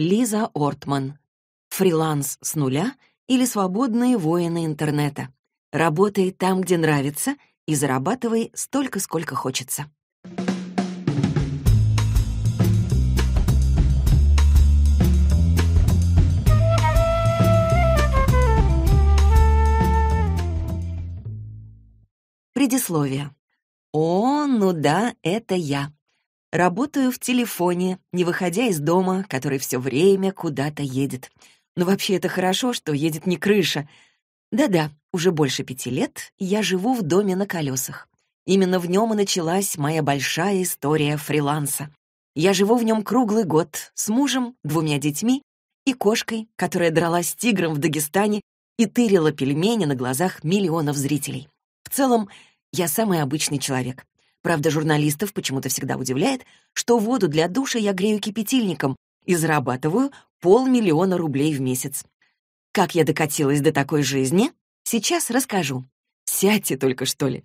Лиза Ортман. Фриланс с нуля или свободные воины интернета. Работай там, где нравится, и зарабатывай столько, сколько хочется. Предисловие. «О, ну да, это я. Работаю в телефоне, не выходя из дома, который все время куда-то едет. Но ну, вообще это хорошо, что едет не крыша. Да-да, уже больше пяти лет я живу в доме на колесах. Именно в нем и началась моя большая история фриланса. Я живу в нем круглый год с мужем, двумя детьми и кошкой, которая дралась с тигром в Дагестане и тырила пельмени на глазах миллионов зрителей. В целом, я самый обычный человек. Правда, журналистов почему-то всегда удивляет, что воду для душа я грею кипятильником и зарабатываю полмиллиона рублей в месяц. Как я докатилась до такой жизни, сейчас расскажу. Сядьте только, что ли.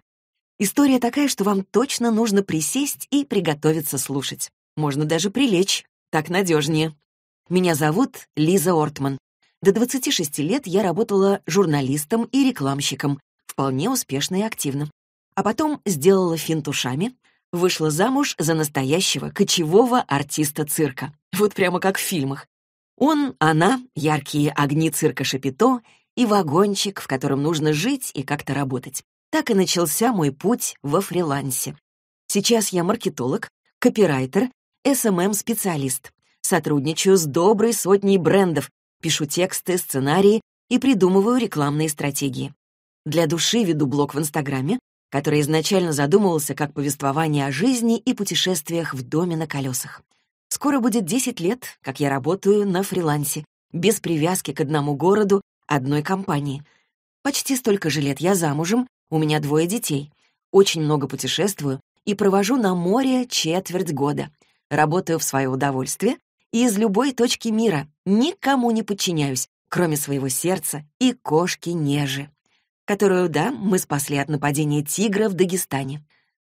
История такая, что вам точно нужно присесть и приготовиться слушать. Можно даже прилечь, так надежнее. Меня зовут Лиза Ортман. До 26 лет я работала журналистом и рекламщиком, вполне успешно и активно а потом сделала финт ушами, вышла замуж за настоящего кочевого артиста цирка. Вот прямо как в фильмах. Он, она, яркие огни цирка Шапито и вагончик, в котором нужно жить и как-то работать. Так и начался мой путь во фрилансе. Сейчас я маркетолог, копирайтер, SMM-специалист. Эм Сотрудничаю с доброй сотней брендов, пишу тексты, сценарии и придумываю рекламные стратегии. Для души веду блог в Инстаграме, который изначально задумывался как повествование о жизни и путешествиях в доме на колесах. Скоро будет 10 лет, как я работаю на фрилансе, без привязки к одному городу, одной компании. Почти столько же лет я замужем, у меня двое детей. Очень много путешествую и провожу на море четверть года. Работаю в свое удовольствие и из любой точки мира. Никому не подчиняюсь, кроме своего сердца и кошки Нежи которую, да, мы спасли от нападения тигра в Дагестане.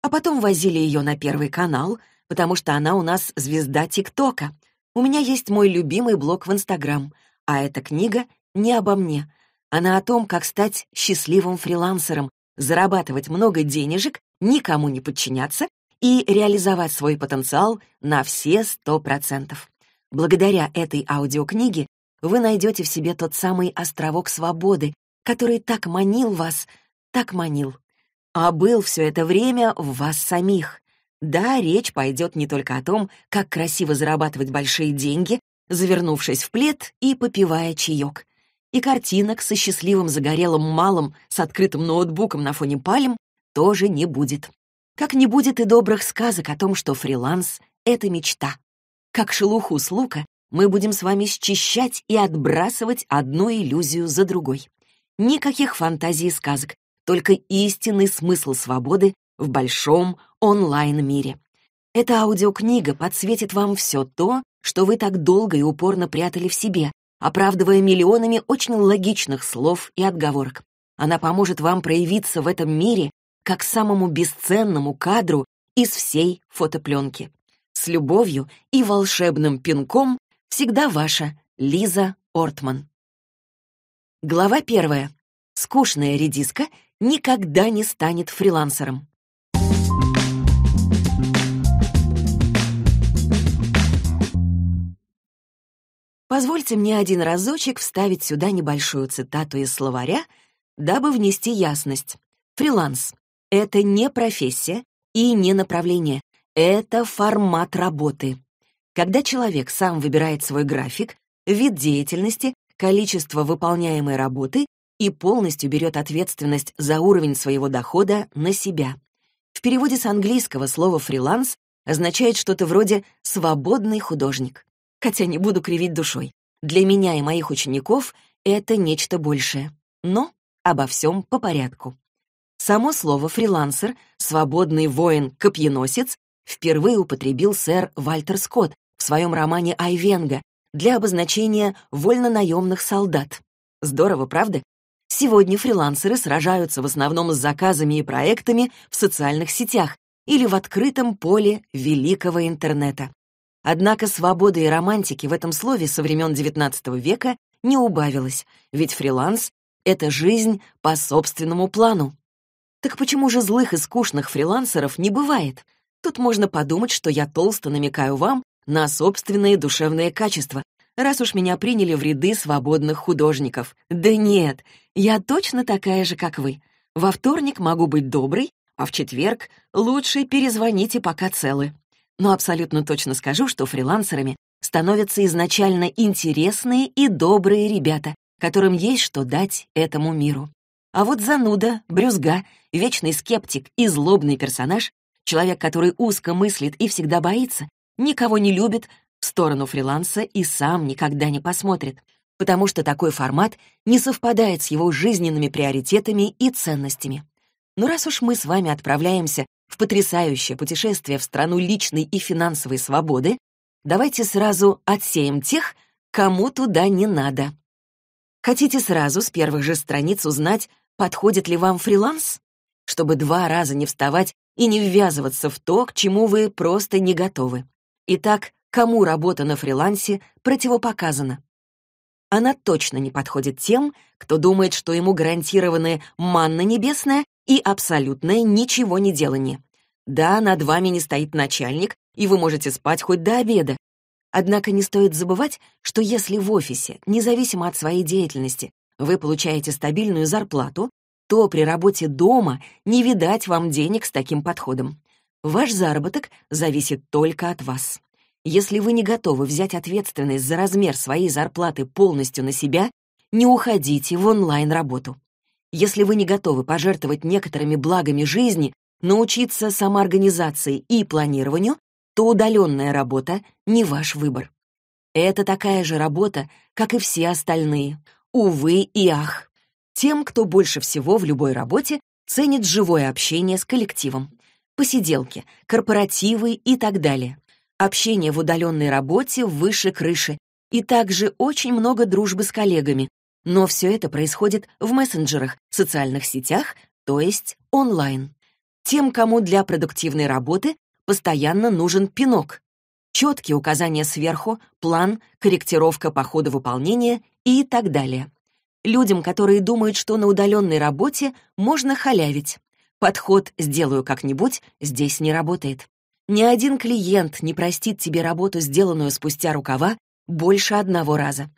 А потом возили ее на Первый канал, потому что она у нас звезда ТикТока. У меня есть мой любимый блог в Инстаграм, а эта книга не обо мне. Она о том, как стать счастливым фрилансером, зарабатывать много денежек, никому не подчиняться и реализовать свой потенциал на все 100%. Благодаря этой аудиокниге вы найдете в себе тот самый островок свободы, который так манил вас, так манил, а был все это время в вас самих. Да, речь пойдет не только о том, как красиво зарабатывать большие деньги, завернувшись в плед и попивая чаек. И картинок со счастливым загорелым малым с открытым ноутбуком на фоне пальм тоже не будет. Как не будет и добрых сказок о том, что фриланс — это мечта. Как шелуху с лука мы будем с вами счищать и отбрасывать одну иллюзию за другой. Никаких фантазий и сказок, только истинный смысл свободы в большом онлайн-мире. Эта аудиокнига подсветит вам все то, что вы так долго и упорно прятали в себе, оправдывая миллионами очень логичных слов и отговорок. Она поможет вам проявиться в этом мире как самому бесценному кадру из всей фотопленки. С любовью и волшебным пинком всегда ваша Лиза Ортман. Глава первая. Скучная редиска никогда не станет фрилансером. Позвольте мне один разочек вставить сюда небольшую цитату из словаря, дабы внести ясность. Фриланс — это не профессия и не направление, это формат работы. Когда человек сам выбирает свой график, вид деятельности количество выполняемой работы и полностью берет ответственность за уровень своего дохода на себя. В переводе с английского слово «фриланс» означает что-то вроде «свободный художник». Хотя не буду кривить душой. Для меня и моих учеников это нечто большее. Но обо всем по порядку. Само слово «фрилансер», «свободный воин-копьеносец» впервые употребил сэр Вальтер Скотт в своем романе «Айвенга», для обозначения вольнонаемных солдат. Здорово, правда? Сегодня фрилансеры сражаются в основном с заказами и проектами в социальных сетях или в открытом поле великого интернета. Однако свободы и романтики в этом слове со времен XIX века не убавилось, ведь фриланс — это жизнь по собственному плану. Так почему же злых и скучных фрилансеров не бывает? Тут можно подумать, что я толсто намекаю вам, на собственные душевные качества, раз уж меня приняли в ряды свободных художников. Да нет, я точно такая же, как вы. Во вторник могу быть доброй, а в четверг лучше перезвоните, пока целы. Но абсолютно точно скажу, что фрилансерами становятся изначально интересные и добрые ребята, которым есть что дать этому миру. А вот зануда, брюзга, вечный скептик и злобный персонаж, человек, который узко мыслит и всегда боится, никого не любит, в сторону фриланса и сам никогда не посмотрит, потому что такой формат не совпадает с его жизненными приоритетами и ценностями. Но раз уж мы с вами отправляемся в потрясающее путешествие в страну личной и финансовой свободы, давайте сразу отсеем тех, кому туда не надо. Хотите сразу с первых же страниц узнать, подходит ли вам фриланс? Чтобы два раза не вставать и не ввязываться в то, к чему вы просто не готовы. Итак, кому работа на фрилансе противопоказана? Она точно не подходит тем, кто думает, что ему гарантированы манна небесная и абсолютное ничего не делание. Да, над вами не стоит начальник, и вы можете спать хоть до обеда. Однако не стоит забывать, что если в офисе, независимо от своей деятельности, вы получаете стабильную зарплату, то при работе дома не видать вам денег с таким подходом. Ваш заработок зависит только от вас. Если вы не готовы взять ответственность за размер своей зарплаты полностью на себя, не уходите в онлайн-работу. Если вы не готовы пожертвовать некоторыми благами жизни, научиться самоорганизации и планированию, то удаленная работа — не ваш выбор. Это такая же работа, как и все остальные. Увы и ах. Тем, кто больше всего в любой работе ценит живое общение с коллективом посиделки, корпоративы и так далее. Общение в удаленной работе выше крыши и также очень много дружбы с коллегами. Но все это происходит в мессенджерах, социальных сетях, то есть онлайн. Тем, кому для продуктивной работы постоянно нужен пинок. Четкие указания сверху, план, корректировка по ходу выполнения и так далее людям, которые думают, что на удаленной работе можно халявить. Подход «сделаю как-нибудь» здесь не работает. Ни один клиент не простит тебе работу, сделанную спустя рукава, больше одного раза.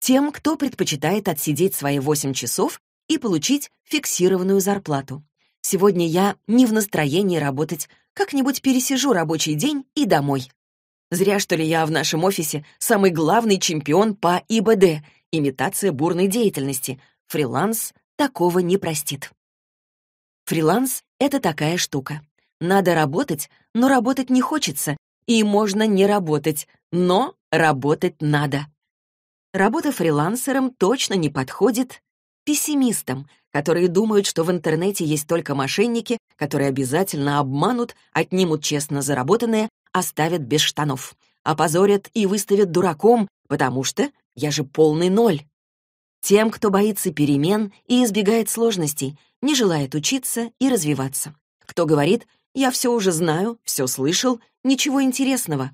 Тем, кто предпочитает отсидеть свои 8 часов и получить фиксированную зарплату. Сегодня я не в настроении работать, как-нибудь пересижу рабочий день и домой. Зря, что ли, я в нашем офисе самый главный чемпион по ИБД, имитация бурной деятельности. Фриланс такого не простит. Фриланс — это такая штука. Надо работать, но работать не хочется, и можно не работать, но работать надо. Работа фрилансером точно не подходит пессимистам, которые думают, что в интернете есть только мошенники, которые обязательно обманут, отнимут честно заработанное, оставят без штанов, опозорят и выставят дураком, потому что я же полный ноль. Тем, кто боится перемен и избегает сложностей, не желает учиться и развиваться. Кто говорит «я все уже знаю, все слышал, ничего интересного».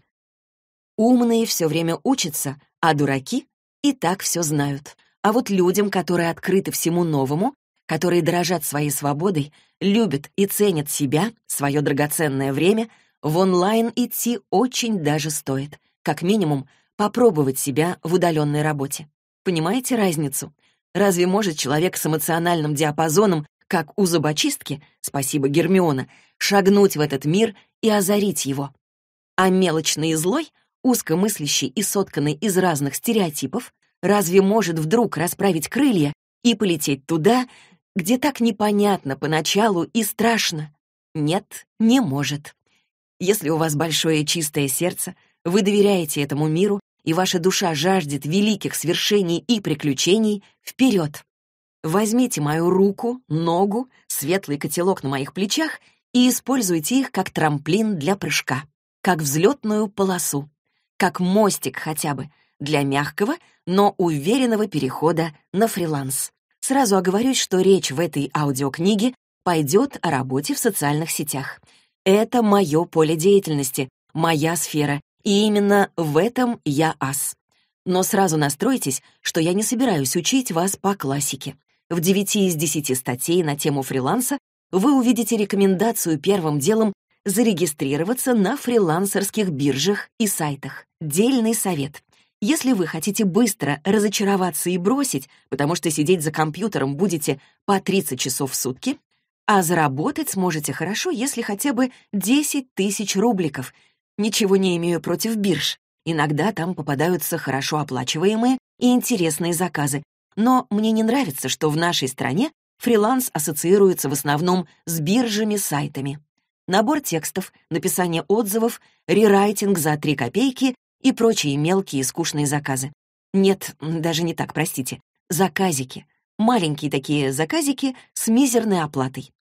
Умные все время учатся, а дураки и так все знают. А вот людям, которые открыты всему новому, которые дорожат своей свободой, любят и ценят себя, свое драгоценное время, в онлайн идти очень даже стоит. Как минимум, попробовать себя в удаленной работе. Понимаете разницу? Разве может человек с эмоциональным диапазоном как у зубочистки, спасибо Гермиона, шагнуть в этот мир и озарить его. А мелочный и злой, узкомыслящий и сотканный из разных стереотипов, разве может вдруг расправить крылья и полететь туда, где так непонятно поначалу и страшно? Нет, не может. Если у вас большое чистое сердце, вы доверяете этому миру, и ваша душа жаждет великих свершений и приключений, вперед! Возьмите мою руку, ногу, светлый котелок на моих плечах и используйте их как трамплин для прыжка, как взлетную полосу, как мостик хотя бы, для мягкого, но уверенного перехода на фриланс. Сразу оговорюсь, что речь в этой аудиокниге пойдет о работе в социальных сетях. Это мое поле деятельности, моя сфера, и именно в этом я ас. Но сразу настройтесь, что я не собираюсь учить вас по классике. В 9 из 10 статей на тему фриланса вы увидите рекомендацию первым делом зарегистрироваться на фрилансерских биржах и сайтах. Дельный совет. Если вы хотите быстро разочароваться и бросить, потому что сидеть за компьютером будете по 30 часов в сутки, а заработать сможете хорошо, если хотя бы 10 тысяч рубликов. Ничего не имею против бирж. Иногда там попадаются хорошо оплачиваемые и интересные заказы, но мне не нравится, что в нашей стране фриланс ассоциируется в основном с биржами-сайтами. Набор текстов, написание отзывов, рерайтинг за три копейки и прочие мелкие и скучные заказы. Нет, даже не так, простите. Заказики. Маленькие такие заказики с мизерной оплатой.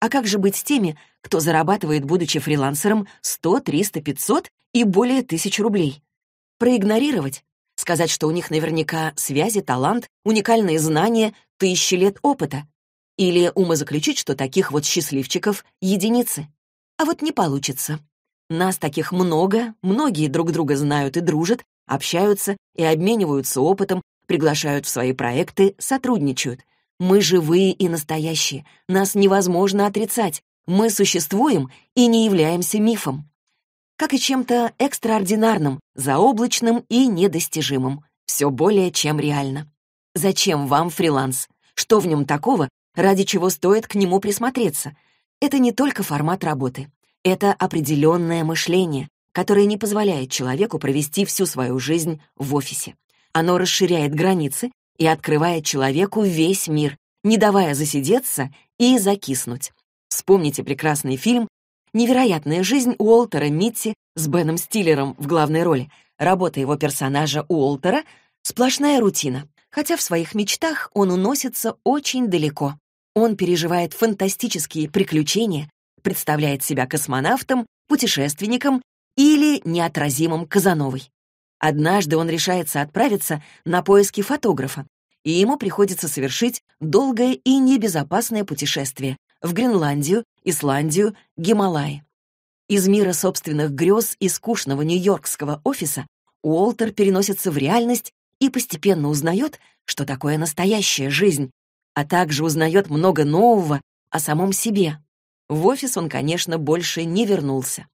А как же быть с теми, кто зарабатывает, будучи фрилансером, 100, 300, 500 и более тысяч рублей? Проигнорировать Сказать, что у них наверняка связи, талант, уникальные знания, тысячи лет опыта. Или умозаключить, что таких вот счастливчиков — единицы. А вот не получится. Нас таких много, многие друг друга знают и дружат, общаются и обмениваются опытом, приглашают в свои проекты, сотрудничают. Мы живые и настоящие, нас невозможно отрицать. Мы существуем и не являемся мифом как и чем-то экстраординарным, заоблачным и недостижимым. Все более чем реально. Зачем вам фриланс? Что в нем такого, ради чего стоит к нему присмотреться? Это не только формат работы. Это определенное мышление, которое не позволяет человеку провести всю свою жизнь в офисе. Оно расширяет границы и открывает человеку весь мир, не давая засидеться и закиснуть. Вспомните прекрасный фильм Невероятная жизнь Уолтера Митти с Беном Стиллером в главной роли. Работа его персонажа Уолтера — сплошная рутина, хотя в своих мечтах он уносится очень далеко. Он переживает фантастические приключения, представляет себя космонавтом, путешественником или неотразимым Казановой. Однажды он решается отправиться на поиски фотографа, и ему приходится совершить долгое и небезопасное путешествие, в Гренландию, Исландию, Гималаи. Из мира собственных грез и скучного нью-йоркского офиса Уолтер переносится в реальность и постепенно узнает, что такое настоящая жизнь, а также узнает много нового о самом себе. В офис он, конечно, больше не вернулся.